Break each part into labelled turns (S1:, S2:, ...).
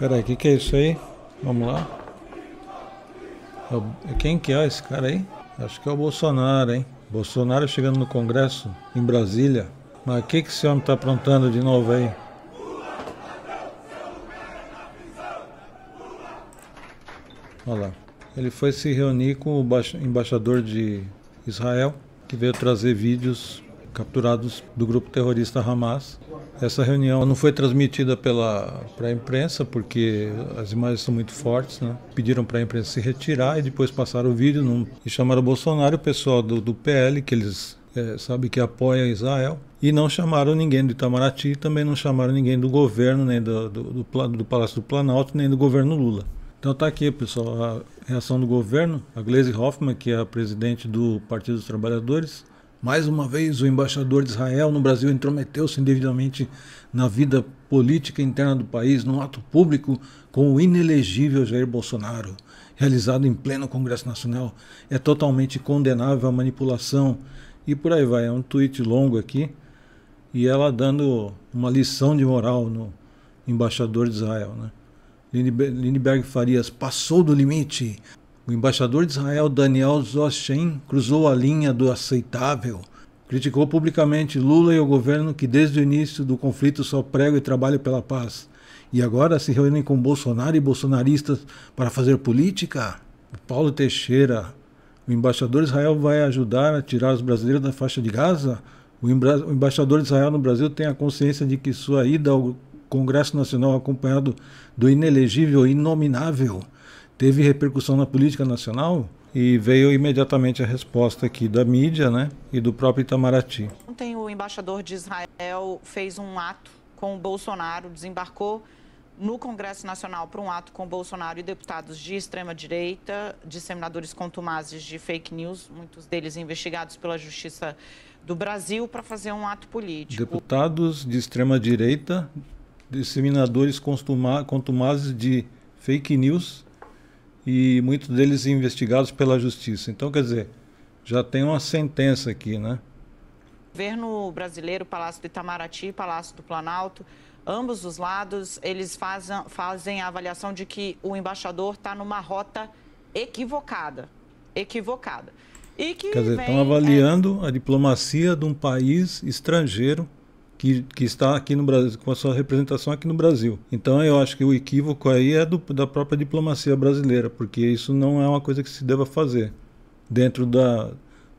S1: Pera aí, o que, que é isso aí? Vamos lá. É é quem que é esse cara aí? Acho que é o Bolsonaro, hein? Bolsonaro chegando no Congresso, em Brasília. Mas o que, que esse homem tá aprontando de novo aí? Olha lá. Ele foi se reunir com o embaixador de Israel, que veio trazer vídeos capturados do grupo terrorista Hamas. Essa reunião não foi transmitida pela para a imprensa porque as imagens são muito fortes, né? Pediram para a imprensa se retirar e depois passaram o vídeo num, e chamaram o Bolsonaro, o pessoal do, do PL que eles é, sabe que apoia Israel e não chamaram ninguém do Itamaraty, também não chamaram ninguém do governo nem do, do, do, do Palácio do Planalto nem do governo Lula. Então tá aqui, pessoal, a reação do governo. A Glaze Hoffman, que é a presidente do Partido dos Trabalhadores, mais uma vez, o embaixador de Israel no Brasil intrometeu-se indevidamente na vida política interna do país num ato público com o inelegível Jair Bolsonaro, realizado em pleno Congresso Nacional. É totalmente condenável a manipulação. E por aí vai, é um tweet longo aqui. E ela dando uma lição de moral no embaixador de Israel. Né? Lindbergh Farias passou do limite. O embaixador de Israel Daniel Zoshen cruzou a linha do aceitável. Criticou publicamente Lula e o governo que desde o início do conflito só prega e trabalha pela paz. E agora se reúnem com Bolsonaro e bolsonaristas para fazer política? Paulo Teixeira. O embaixador de Israel vai ajudar a tirar os brasileiros da faixa de Gaza? O, o embaixador de Israel no Brasil tem a consciência de que sua ida ao Congresso Nacional acompanhado do inelegível e inominável teve repercussão na política nacional e veio imediatamente a resposta aqui da mídia né, e do próprio Itamaraty.
S2: Ontem o embaixador de Israel fez um ato com o Bolsonaro, desembarcou no Congresso Nacional para um ato com Bolsonaro e deputados de extrema-direita, disseminadores contumazes de fake news, muitos deles investigados pela Justiça do Brasil, para fazer um ato político.
S1: Deputados de extrema-direita, disseminadores contumazes de fake news e muitos deles investigados pela justiça. Então, quer dizer, já tem uma sentença aqui, né?
S2: O governo brasileiro, Palácio do Itamaraty, Palácio do Planalto, ambos os lados, eles fazem, fazem a avaliação de que o embaixador está numa rota equivocada. Equivocada. E que Quer dizer, vem, estão é,
S1: avaliando é... a diplomacia de um país estrangeiro que, que está aqui no Brasil, com a sua representação aqui no Brasil. Então eu acho que o equívoco aí é do, da própria diplomacia brasileira, porque isso não é uma coisa que se deva fazer dentro da,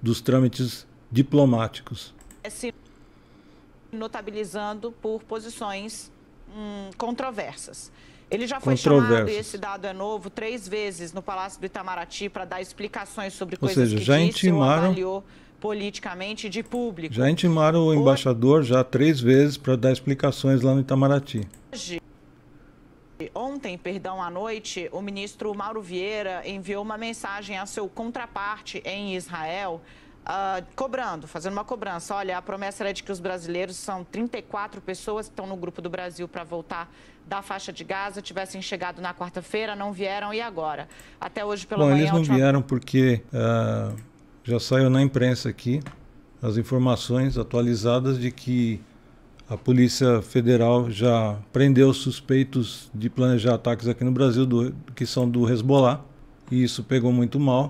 S1: dos trâmites diplomáticos.
S2: É se notabilizando por posições hum, controversas. Ele já foi chamado, e esse dado é novo, três vezes no Palácio do Itamaraty para dar explicações sobre Ou coisas seja, que já disse intimaram... ou avaliou politicamente de público. Já
S1: intimaram o embaixador já três vezes para dar explicações lá no Itamaraty.
S2: Hoje, ontem, perdão, à noite, o ministro Mauro Vieira enviou uma mensagem a seu contraparte em Israel. Uh, cobrando, fazendo uma cobrança. Olha, a promessa era de que os brasileiros são 34 pessoas que estão no grupo do Brasil para voltar da faixa de Gaza, tivessem chegado na quarta-feira, não vieram e agora? Até hoje pelo Bom, manhã... eles não última... vieram
S1: porque uh já saiu na imprensa aqui as informações atualizadas de que a Polícia Federal já prendeu suspeitos de planejar ataques aqui no Brasil do, que são do Hezbollah, e isso pegou muito mal.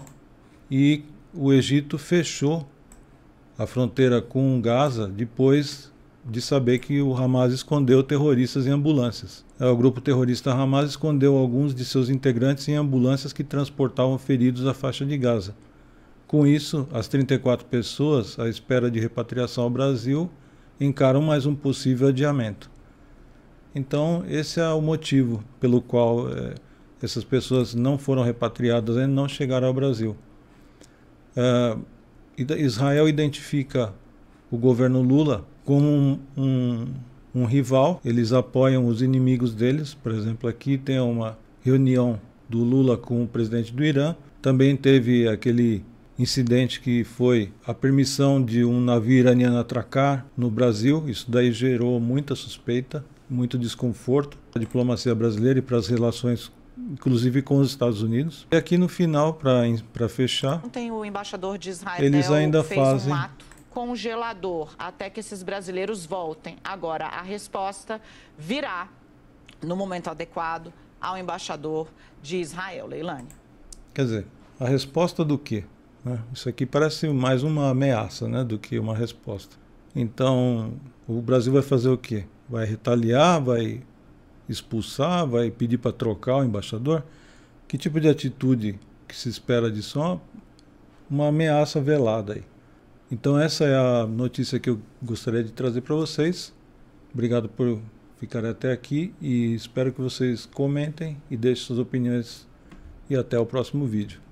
S1: E o Egito fechou a fronteira com Gaza depois de saber que o Hamas escondeu terroristas em ambulâncias. É, o grupo terrorista Hamas escondeu alguns de seus integrantes em ambulâncias que transportavam feridos à faixa de Gaza. Com isso, as 34 pessoas à espera de repatriação ao Brasil encaram mais um possível adiamento. Então, esse é o motivo pelo qual eh, essas pessoas não foram repatriadas e não chegaram ao Brasil. Eh, Israel identifica o governo Lula como um, um, um, rival, eles apoiam os inimigos deles. Por exemplo, aqui tem uma reunião do Lula com o presidente do Irã. Também teve aquele incidente que foi a permissão de um navio iraniano atracar no Brasil. Isso daí gerou muita suspeita, muito desconforto para a diplomacia brasileira e para as relações inclusive com os Estados Unidos. E aqui no final, para fechar,
S2: Ontem o embaixador de Israel eles ainda fez fazem um ato congelador até que esses brasileiros voltem. Agora, a resposta virá no momento adequado ao embaixador de Israel, Leilani.
S1: Quer dizer, a resposta do quê? É, isso aqui parece mais uma ameaça né, do que uma resposta. Então, o Brasil vai fazer o quê? Vai retaliar? Vai expulsar? Vai pedir para trocar o embaixador? Que tipo de atitude que se espera disso? Uma, uma ameaça velada aí. Então, essa é a notícia que eu gostaria de trazer para vocês. Obrigado por ficarem até aqui e espero que vocês comentem e deixem suas opiniões. E até o próximo vídeo.